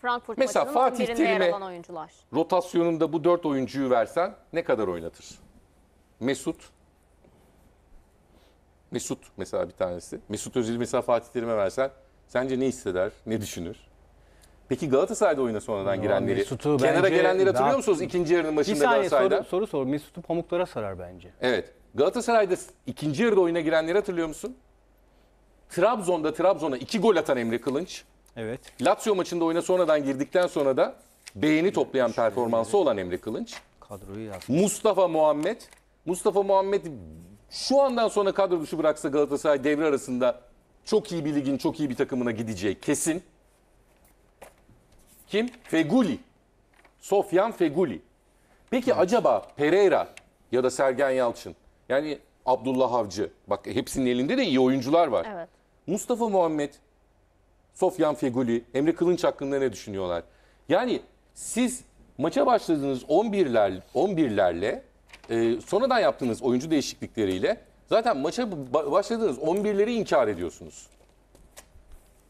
Frankfurt Mesela Fatih Terim'e rotasyonunda bu dört oyuncuyu versen ne kadar oynatır? Mesut. Mesut mesela bir tanesi. Mesut Özil mesela Fatih Terim'e versen sence ne hisseder, ne düşünür? Peki Galatasaray'da oyuna sonradan ya girenleri, kenara gelenleri hatırlıyor daha... musunuz ikinci yarının başında bir saniye, Soru, soru sor. Mesut'u pamuklara sarar bence. Evet. Galatasaray'da ikinci yarıda oyuna girenleri hatırlıyor musun? Trabzon'da Trabzon'a iki gol atan Emre Kılınç. Evet. Lazio maçında oyuna sonradan girdikten sonra da beğeni toplayan performansı olan Emre Kılınç. Kadroyu yaptı. Mustafa Muhammed. Mustafa Muhammed şu andan sonra kadro dışı bıraksa Galatasaray devre arasında çok iyi bir ligin çok iyi bir takımına gideceği kesin. Kim? Feguli. Sofyan Feguli. Peki evet. acaba Pereira ya da Sergen Yalçın yani Abdullah Avcı bak hepsinin elinde de iyi oyuncular var. Evet. Mustafa Muhammed Sofyan Feguli, Emre Kılınç hakkında ne düşünüyorlar? Yani siz maça başladığınız 11'ler 11'lerle e, sonradan yaptığınız oyuncu değişiklikleriyle zaten maça başladığınız 11'leri inkar ediyorsunuz.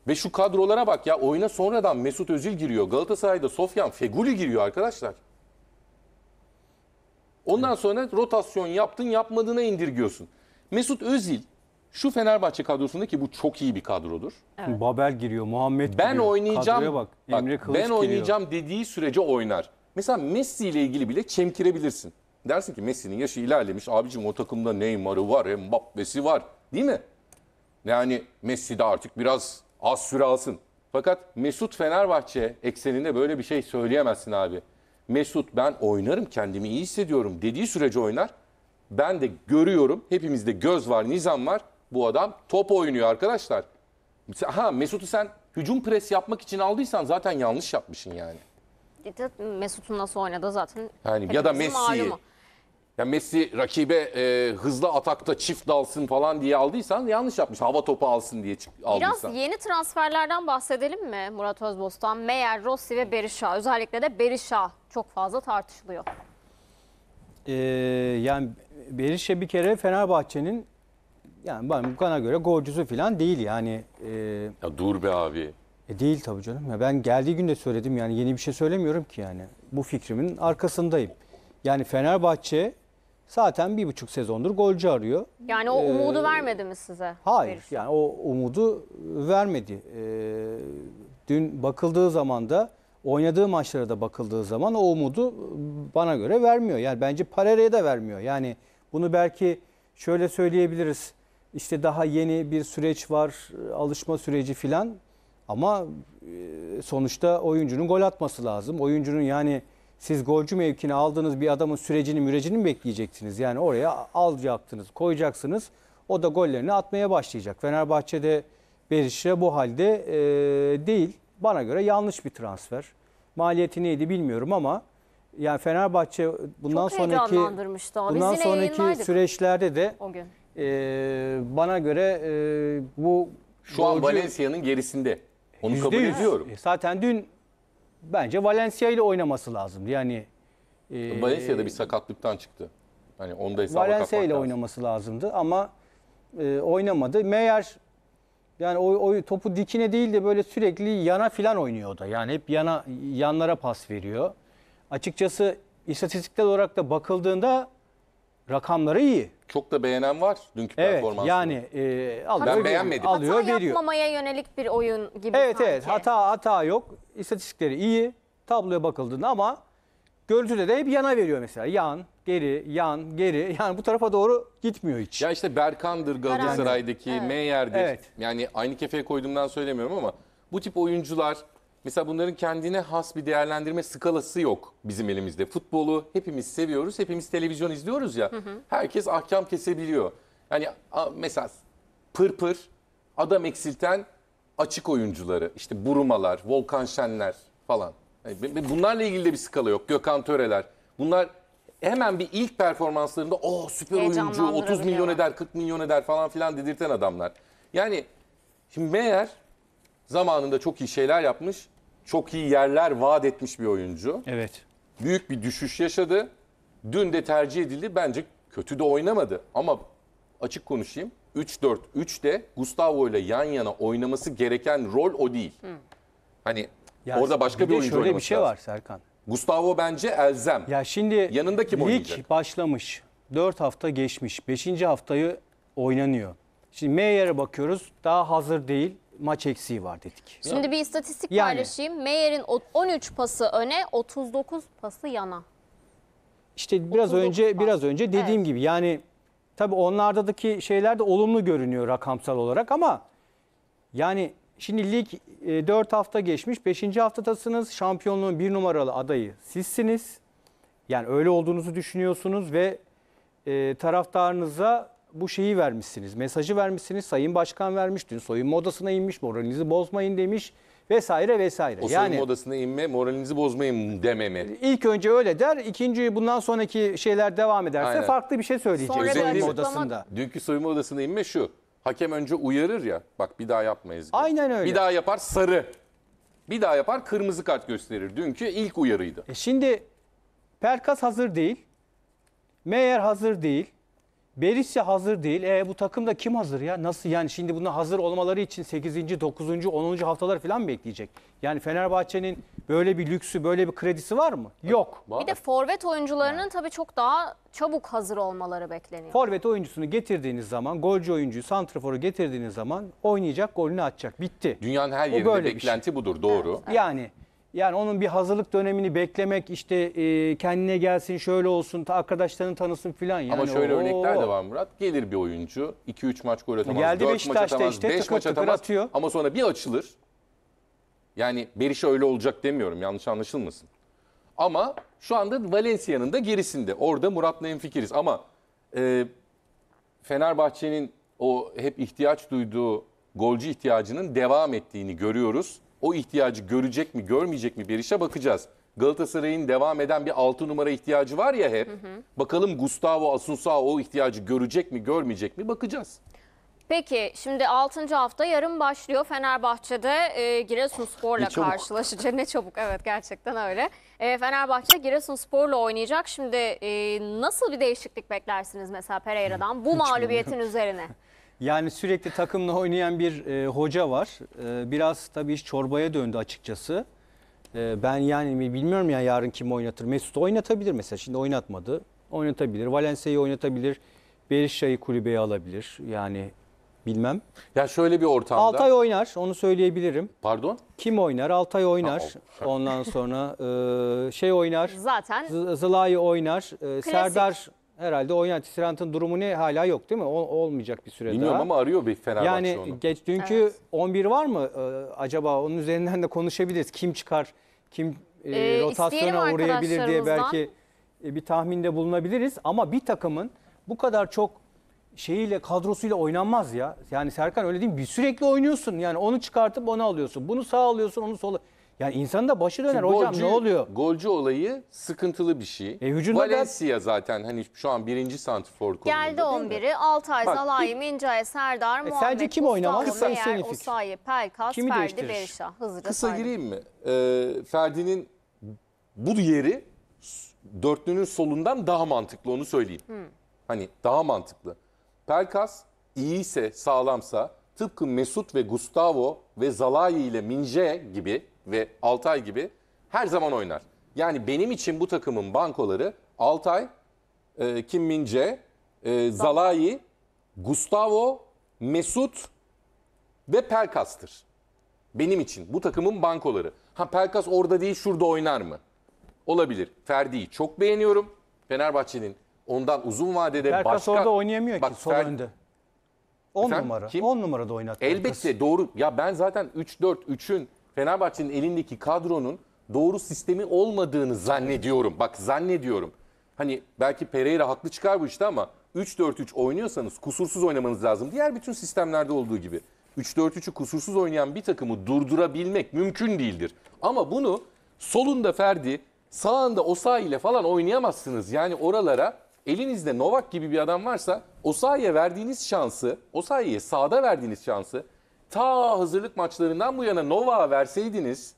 Ve şu kadrolara bak ya oyuna sonradan Mesut Özil giriyor. Galatasaray'da Sofyan Feguli giriyor arkadaşlar. Ondan sonra rotasyon yaptın yapmadığına indirgiyorsun. Mesut Özil şu Fenerbahçe kadrosunda ki bu çok iyi bir kadrodur. Evet. Babel giriyor, Muhammed ben giriyor. oynayacağım. bak. Emre bak, Kılıç ben giriyor. oynayacağım dediği sürece oynar. Mesela Messi ile ilgili bile çemkirebilirsin. Dersin ki Messi'nin yaşı ilerlemiş. Abicim o takımda Neymar'ı var, Mbappe'si var. Değil mi? Yani Messi de artık biraz az süre alsın. Fakat Mesut Fenerbahçe ekseninde böyle bir şey söyleyemezsin abi. Mesut ben oynarım kendimi iyi hissediyorum dediği sürece oynar. Ben de görüyorum hepimizde göz var nizam var. Bu adam top oynuyor arkadaşlar. Ha Mesut'u sen hücum pres yapmak için aldıysan zaten yanlış yapmışsın yani. E, Mesut'un nasıl oynadı zaten. Yani ya da Messi'yi. Ya Messi rakibe e, hızlı atakta çift dalsın falan diye aldıysan yanlış yapmış. Hava topu alsın diye aldıysan. Biraz yeni transferlerden bahsedelim mi Murat Özbostan? Meyer, Rossi ve Berisha. Özellikle de Berisha çok fazla tartışılıyor. Ee, yani Berisha bir kere Fenerbahçe'nin yani ben bu bana göre golcüsü falan değil yani. E, ya dur be abi. E değil tabii canım. Ya ben geldiği gün de söyledim yani yeni bir şey söylemiyorum ki yani. Bu fikrimin arkasındayım. Yani Fenerbahçe zaten bir buçuk sezondur golcü arıyor. Yani o e, umudu vermedi mi size? Hayır verirsin. yani o umudu vermedi. Ee, dün bakıldığı zaman da oynadığı maçlara da bakıldığı zaman o umudu bana göre vermiyor. Yani bence Parere'ye da vermiyor. Yani bunu belki şöyle söyleyebiliriz işte daha yeni bir süreç var, alışma süreci filan. Ama e, sonuçta oyuncunun gol atması lazım. Oyuncunun yani siz golcü mevkini aldığınız bir adamın sürecini mürecini mi bekleyeceksiniz? Yani oraya alacaktınız, koyacaksınız. O da gollerini atmaya başlayacak. Fenerbahçe'de Berişe bu halde e, değil. Bana göre yanlış bir transfer. Maliyeti neydi bilmiyorum ama yani Fenerbahçe bundan Çok sonraki bundan sonraki süreçlerde de o gün. E, bana göre e, bu şu an Valencia'nın gerisinde. Onu kabul ediyorum. E, Zaten dün bence Valencia ile oynaması lazım. Yani e, Valencia'da bir sakatlıktan çıktı. Hani onda hesaba Valencia ile lazım. oynaması lazımdı ama e, oynamadı. Meğer yani o, o topu dikine değil de böyle sürekli yana filan oynuyor o da. Yani hep yana yanlara pas veriyor. Açıkçası istatistikler olarak da bakıldığında Rakamları iyi. Çok da beğenen var dünkü evet, performansını. Yani e, alıyor, ben beğenmedim. Alıyor, hata veriyor. yapmamaya yönelik bir oyun gibi Evet sanki. evet hata hata yok. İstatistikleri iyi. Tabloya bakıldığında ama görüntüde de hep yana veriyor mesela. Yan, geri, yan, geri. Yani bu tarafa doğru gitmiyor hiç. Ya işte Berkan'dır Galatasaray'daki, yani, evet. Meyer'dir. Evet. Yani aynı kefeye koyduğumdan söylemiyorum ama bu tip oyuncular Mesela bunların kendine has bir değerlendirme skalası yok bizim elimizde. Futbolu hepimiz seviyoruz, hepimiz televizyon izliyoruz ya. Hı hı. Herkes ahkam kesebiliyor. Yani mesela pırpır, pır, adam eksilten açık oyuncuları, işte Burumalar, Volkan Şenler falan. Yani e, bunlarla ilgili de bir skala yok. Gökhan Töreler. Bunlar hemen bir ilk performanslarında o süper oyuncu 30 milyon eder, 40 milyon eder falan filan dedirten adamlar. Yani şimdi meğer zamanında çok iyi şeyler yapmış çok iyi yerler vaat etmiş bir oyuncu. Evet. Büyük bir düşüş yaşadı. Dün de tercih edildi. Bence kötü de oynamadı. Ama açık konuşayım. 3-4-3 de Gustavo ile yan yana oynaması gereken rol o değil. Hı. Hani ya orada başka bir, bir oyuncu şöyle bir şey lazım. var Serkan. Gustavo bence elzem. Ya şimdi yanında kim lig oynayacak? başlamış. 4 hafta geçmiş. 5. haftayı oynanıyor. Şimdi Meyer'e bakıyoruz. Daha hazır değil maç eksiği var dedik. Şimdi bir istatistik Yani. paylaşayım. Meyer'in 13 pası öne, 39 pası yana. İşte biraz önce var. biraz önce dediğim gibi yani tabii onlardaki şeyler de olumlu görünüyor rakamsal olarak ama yani şimdi lig 4 e, hafta geçmiş 5. haftadasınız şampiyonluğun bir numaralı adayı sizsiniz. Yani öyle olduğunuzu düşünüyorsunuz ve e, taraftarınıza bu şeyi vermişsiniz, mesajı vermişsiniz. Sayın Başkan vermiş, dün soyunma odasına inmiş, moralinizi bozmayın demiş vesaire vesaire. O soyunma yani, odasına inme, moralinizi bozmayın dememi. İlk önce öyle der, ikinci bundan sonraki şeyler devam ederse Aynen. farklı bir şey söyleyecek Sonra soyunma odasında. Dünkü soyunma odasına inme şu, hakem önce uyarır ya, bak bir daha yapmayız. Diye. Aynen öyle. Bir daha yapar sarı, bir daha yapar kırmızı kart gösterir. Dünkü ilk uyarıydı. E şimdi Perkas hazır değil, Meyer hazır değil. Berisya hazır değil. E bu takımda kim hazır ya? Nasıl yani şimdi buna hazır olmaları için 8. 9. 10. haftalar falan bekleyecek. Yani Fenerbahçe'nin böyle bir lüksü, böyle bir kredisi var mı? Yok. Bir de forvet oyuncularının tabii çok daha çabuk hazır olmaları bekleniyor. Forvet oyuncusunu getirdiğiniz zaman, golcü oyuncuyu, santraforu getirdiğiniz zaman oynayacak, golünü atacak. Bitti. Dünyanın her yerinde böyle bir beklenti şey. budur. Doğru. Yani yani onun bir hazırlık dönemini beklemek işte e, kendine gelsin şöyle olsun ta arkadaşlarını tanısın filan. Yani, Ama şöyle oo. örnekler de var Murat. Gelir bir oyuncu 2-3 maç gol atamaz, Geldi 4 maç atamaz, işte, 5 tıkır maç tıkır atamaz atıyor. ama sonra bir açılır. Yani Berişe öyle olacak demiyorum yanlış anlaşılmasın. Ama şu anda Valencia'nın da gerisinde. Orada Murat'la hemfikiriz ama e, Fenerbahçe'nin o hep ihtiyaç duyduğu golcü ihtiyacının devam ettiğini görüyoruz o ihtiyacı görecek mi görmeyecek mi bir işe bakacağız. Galatasaray'ın devam eden bir 6 numara ihtiyacı var ya hep. Hı hı. Bakalım Gustavo Asunsao o ihtiyacı görecek mi görmeyecek mi bakacağız. Peki şimdi 6. hafta yarın başlıyor. Fenerbahçe'de e, Giresunspor'la karşılaşacak. Ne çabuk evet gerçekten öyle. E, Fenerbahçe Giresunspor'la oynayacak. Şimdi e, nasıl bir değişiklik beklersiniz mesela Pereira'dan bu Hiç mağlubiyetin bilmiyorum. üzerine? Yani sürekli takımla oynayan bir e, hoca var. E, biraz tabii iş çorbaya döndü açıkçası. E, ben yani bilmiyorum ya yarın kim oynatır. Mesut'u oynatabilir mesela. Şimdi oynatmadı. Oynatabilir. Valencia'yı oynatabilir. Berisha'yı kulübeye alabilir. Yani bilmem. Ya şöyle bir ortamda. Altay oynar onu söyleyebilirim. Pardon? Kim oynar? Altay oynar. Ha, Ondan sonra e, şey oynar. Zaten. Z- Zılay oynar. E, Serdar herhalde Orient Tisserant'ın durumu ne hala yok değil mi? Ol, olmayacak bir süre Bilmiyorum daha. ama arıyor bir Fenerbahçe yani onu. Yani geç dünkü evet. 11 var mı ee, acaba? Onun üzerinden de konuşabiliriz. Kim çıkar, kim e, ee, rotasyona uğrayabilir diye belki e, bir tahminde bulunabiliriz. Ama bir takımın bu kadar çok şeyiyle kadrosuyla oynanmaz ya. Yani Serkan öyle değil mi? Bir sürekli oynuyorsun. Yani onu çıkartıp onu alıyorsun. Bunu sağ alıyorsun, onu sola. Yani insan da başı döner Şimdi hocam golcü, ne oluyor? Golcü olayı sıkıntılı bir şey. E, Valencia da... zaten hani şu an birinci santrfor konumunda. Geldi 11'i. Altay, zalay Zalayim, Serdar, e, Muhammed, sence kim oynamaz? Kısa Meyer, Osayi, Pelkas, Kimi Ferdi, Berişah. Hızırca Kısa saydım. gireyim mi? Ee, Ferdi'nin bu yeri dörtlünün solundan daha mantıklı onu söyleyeyim. Hmm. Hani daha mantıklı. Pelkas iyiyse, sağlamsa tıpkı Mesut ve Gustavo ve Zalai ile Minje gibi ve Altay gibi her zaman oynar. Yani benim için bu takımın bankoları Altay, e, Kim Minje, e, Zalai, Gustavo, Mesut ve Pelkas'tır. Benim için bu takımın bankoları. Ha Pelkas orada değil şurada oynar mı? Olabilir. Ferdi'yi çok beğeniyorum. Fenerbahçe'nin ondan uzun vadede Pelkas başka... orada oynayamıyor ki sol Fer- önde. 10 Efendim? numara. Kim? 10 da oynatmak. Elbette doğru. Ya ben zaten 3-4-3'ün Fenerbahçe'nin elindeki kadronun doğru sistemi olmadığını zannediyorum. Bak zannediyorum. Hani belki Pereira haklı çıkar bu işte ama 3-4-3 oynuyorsanız kusursuz oynamanız lazım. Diğer bütün sistemlerde olduğu gibi. 3-4-3'ü kusursuz oynayan bir takımı durdurabilmek mümkün değildir. Ama bunu solunda Ferdi, sağında Osa ile falan oynayamazsınız. Yani oralara Elinizde Novak gibi bir adam varsa o sahaya verdiğiniz şansı, o sahaya sahada verdiğiniz şansı ta hazırlık maçlarından bu yana Novak'a verseydiniz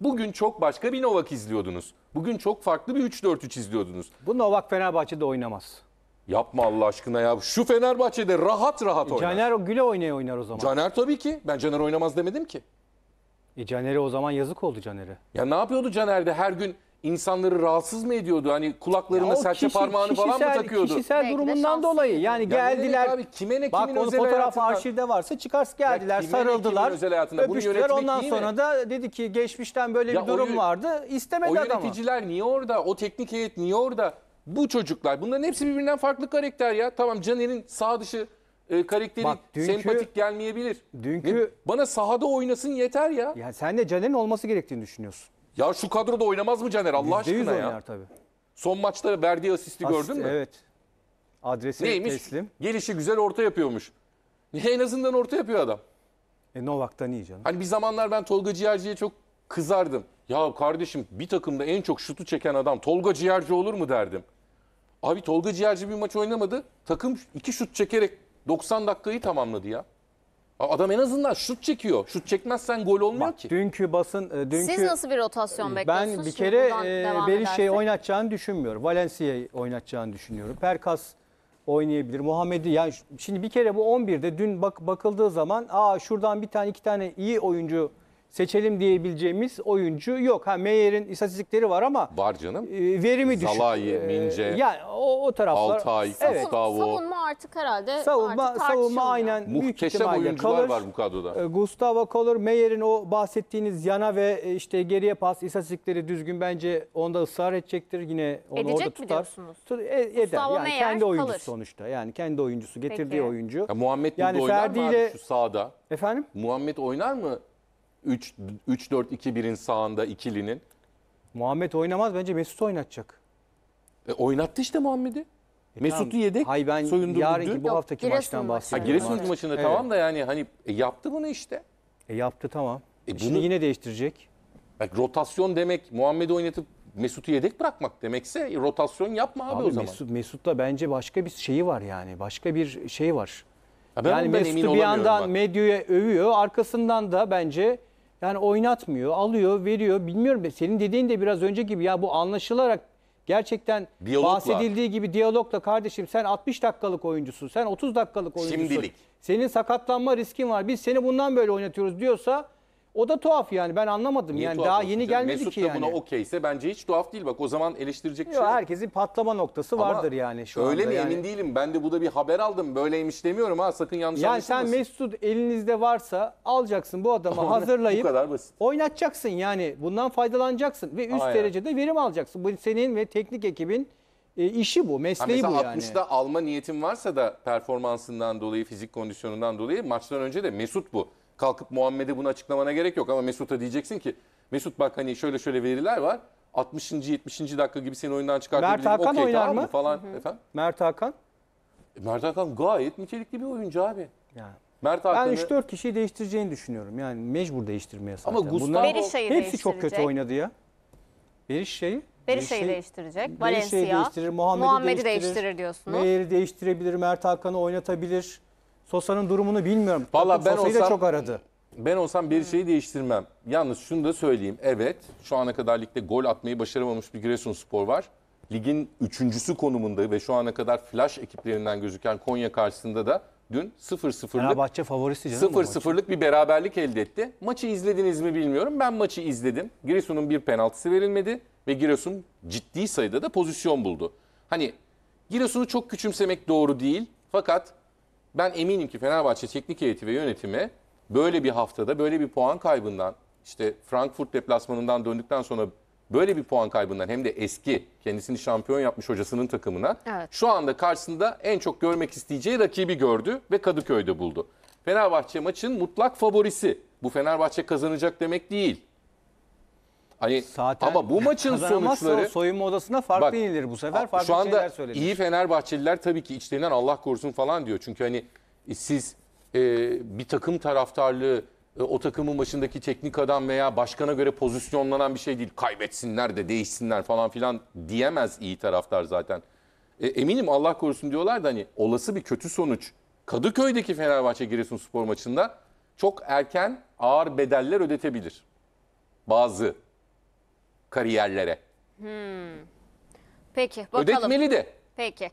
bugün çok başka bir Novak izliyordunuz. Bugün çok farklı bir 3-4-3 izliyordunuz. Bu Novak Fenerbahçe'de oynamaz. Yapma Allah aşkına ya. Şu Fenerbahçe'de rahat rahat oynar. Caner Güle oynaya oynar o zaman. Caner tabii ki. Ben Caner oynamaz demedim ki. E Caner'e o zaman yazık oldu Caner'e. Ya ne yapıyordu Caner'de her gün insanları rahatsız mı ediyordu? Hani kulaklarına serçe parmağını falan mı takıyordu? Kişisel durumundan dolayı yani geldiler. demek abi? Kime ne, Bak onu fotoğraf hayatında? arşivde varsa çıkarsa geldiler kime ne, kimin sarıldılar. özel hayatında? Öpüştüler yönetmek ondan sonra da dedi ki geçmişten böyle Ya bir yö- durum vardı. İstemedi O adamı. yöneticiler niye orada? O teknik heyet niye orada? Bu çocuklar bunların hepsi birbirinden farklı karakter ya. Tamam Caner'in sağ dışı e, karakteri Bak, dünkü- sempatik gelmeyebilir. dünkü- Ne- bana sahada oynasın yeter ya. Yani sen de Caner'in olması gerektiğini düşünüyorsun. Ya şu kadroda oynamaz mı Caner Allah aşkına ya? oynar tabii. Son maçta verdiği asisti Asist, gördün mü? Evet. Adresi Neymiş? teslim. Gelişi güzel orta yapıyormuş. Niye en azından orta yapıyor adam? E, Novak'tan iyi canım. Hani bir zamanlar ben Tolga Ciğerci'ye çok kızardım. Ya kardeşim bir takımda en çok şutu çeken adam Tolga Ciğerci olur mu derdim. Abi Tolga Ciğerci bir maç oynamadı. Takım iki şut çekerek 90 dakikayı tamamladı ya. Adam en azından şut çekiyor. Şut çekmezsen gol olmuyor Bak, ki. Dünkü basın e, dünkü Siz nasıl bir rotasyon bekliyorsunuz? ben bir kere buradan e, devam Berişe'yi oynatacağını düşünmüyorum. Valencia'yı oynatacağını düşünüyorum. Perkas oynayabilir. Muhammed'i yani şimdi bir kere bu 11'de dün bak bakıldığı zaman aa şuradan bir tane iki tane iyi oyuncu seçelim diyebileceğimiz oyuncu yok. Ha Meyer'in istatistikleri var ama Var canım. e, verimi düşük. Zalai, E, Mince, yani o, o taraflar. Altay, Evet. Gustavo. Savunma artık herhalde Savunma, artık savunma aynen büyük Muhteşem oyuncular kalır. var bu kadroda. E, Gustavo Kolor, Meyer'in o bahsettiğiniz yana ve e, işte geriye pas istatistikleri düzgün bence onda ısrar edecektir. Yine onu Edecek orada mi tutar. diyorsunuz? Tut- e- eder. Gustavo Yani Meyer kendi oyuncusu kalır. sonuçta. Yani kendi oyuncusu getirdiği Peki. oyuncu. Ya Muhammed Yani oynar Ferdi mı ile- şu sahada? Efendim? Muhammed oynar mı 3-4-2-1'in sağında ikilinin. Muhammed oynamaz bence Mesut oynatacak. E, oynattı işte Muhammed'i. E, Mesut'u tamam. yedek Hay ben soyundurdu. Yarınki bu haftaki Giresun maçtan bahsediyorum. Ha, Giresun artık. maçında evet. tamam da yani hani e, yaptı bunu işte. E, yaptı tamam. E, e bunu, Şimdi yine değiştirecek. Bak, rotasyon demek Muhammed'i oynatıp Mesut'u yedek bırakmak demekse e, rotasyon yapma abi, abi o zaman. Mesut, Mesut'ta bence başka bir şeyi var yani. Başka bir şey var. Ya ben yani Mesut'u bir yandan bak. medyaya övüyor. Arkasından da bence yani oynatmıyor, alıyor, veriyor. Bilmiyorum senin dediğin de biraz önce gibi ya bu anlaşılarak gerçekten Diyalog bahsedildiği var. gibi diyalogla kardeşim sen 60 dakikalık oyuncusun, sen 30 dakikalık oyuncusun. Şimdilik. Senin sakatlanma riskin var. Biz seni bundan böyle oynatıyoruz diyorsa o da tuhaf yani ben anlamadım. Niye yani daha yeni gelmedi Mesut ki da yani. buna okeyse bence hiç tuhaf değil. Bak o zaman eleştirecek bir şey Yok, herkesin patlama noktası Ama vardır yani şu anda. Öyle mi yani. emin değilim. Ben de bu da bir haber aldım. Böyleymiş demiyorum ha sakın yanlış Yani sen Mesut elinizde varsa alacaksın bu adamı hazırlayıp Bu kadar basit. oynatacaksın yani bundan faydalanacaksın ve üst Aynen. derecede verim alacaksın. Bu senin ve teknik ekibin e, işi bu, mesleği bu yani. 60'da alma niyetim varsa da performansından dolayı, fizik kondisyonundan dolayı maçtan önce de Mesut bu kalkıp Muhammed'e bunu açıklamana gerek yok ama Mesut'a diyeceksin ki Mesut bak hani şöyle şöyle veriler var. 60. 70. dakika gibi seni oyundan çıkartabilirim. Mert Hakan Okey, oynar mı? Falan Hı hı. efendim. Mert Hakan. E, Mert Hakan gayet nitelikli bir oyuncu abi. Yani. Mert Ben Hakan'ı 3-4 kişiyi değiştireceğini düşünüyorum. Yani mecbur değiştirmeye zaten. Ama Gustavo- Bunlar Berisha'yı hepsi çok kötü oynadı ya. Berisha'yı. Berisha'yı değiştirecek. Valencia. değiştirir, Muhammed'i Muhammed'i değiştirir. değiştirir diyorsunuz. Meyer'i değiştirebilir, Mert Hakan'ı oynatabilir. Sosa'nın durumunu bilmiyorum. Valla ben Sosa'yı da çok aradı. Ben olsam bir şeyi değiştirmem. Yalnız şunu da söyleyeyim. Evet şu ana kadar ligde gol atmayı başaramamış bir Giresunspor var. Ligin üçüncüsü konumunda ve şu ana kadar flash ekiplerinden gözüken Konya karşısında da dün 0-0'lık 0-0'lık bir beraberlik elde etti. Maçı izlediniz mi bilmiyorum. Ben maçı izledim. Giresun'un bir penaltısı verilmedi ve Giresun ciddi sayıda da pozisyon buldu. Hani Giresun'u çok küçümsemek doğru değil. Fakat ben eminim ki Fenerbahçe teknik heyeti ve yönetimi böyle bir haftada böyle bir puan kaybından işte Frankfurt deplasmanından döndükten sonra böyle bir puan kaybından hem de eski kendisini şampiyon yapmış hocasının takımına evet. şu anda karşısında en çok görmek isteyeceği rakibi gördü ve Kadıköy'de buldu. Fenerbahçe maçın mutlak favorisi. Bu Fenerbahçe kazanacak demek değil. Hani Zaten ama bu maçın sonuçları soyunma odasına farklı bak, yenilir bu sefer. Farklı şu anda söyledi. iyi Fenerbahçeliler tabii ki içlerinden Allah korusun falan diyor. Çünkü hani e, siz e, bir takım taraftarlığı e, o takımın başındaki teknik adam veya başkana göre pozisyonlanan bir şey değil. Kaybetsinler de değişsinler falan filan diyemez iyi taraftar zaten. E, eminim Allah korusun diyorlar da hani olası bir kötü sonuç. Kadıköy'deki Fenerbahçe Giresunspor maçında çok erken ağır bedeller ödetebilir. Bazı kariyerlere. Hmm. Peki bakalım. Ödetmeli de. Peki.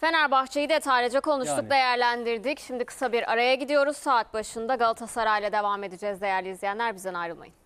Fenerbahçe'yi detaylıca konuştuk, yani. değerlendirdik. Şimdi kısa bir araya gidiyoruz. Saat başında Galatasaray'la devam edeceğiz değerli izleyenler. Bizden ayrılmayın.